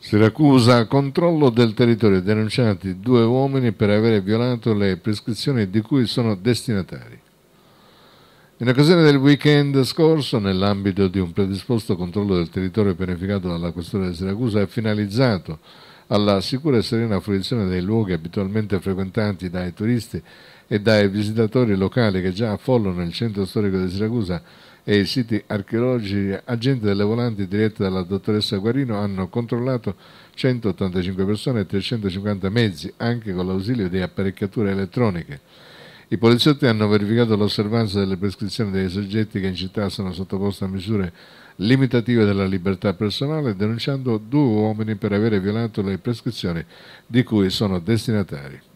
Siracusa controllo del territorio denunciati due uomini per aver violato le prescrizioni di cui sono destinatari. In occasione del weekend scorso, nell'ambito di un predisposto controllo del territorio pianificato dalla Questura di Siracusa, è finalizzato alla sicura e serena fruizione dei luoghi abitualmente frequentati dai turisti e dai visitatori locali che già affollano il centro storico di Siracusa e i siti archeologici, agenti delle volanti dirette dalla dottoressa Guarino hanno controllato 185 persone e 350 mezzi, anche con l'ausilio di apparecchiature elettroniche. I poliziotti hanno verificato l'osservanza delle prescrizioni dei soggetti che in città sono sottoposti a misure limitative della libertà personale, denunciando due uomini per avere violato le prescrizioni di cui sono destinatari.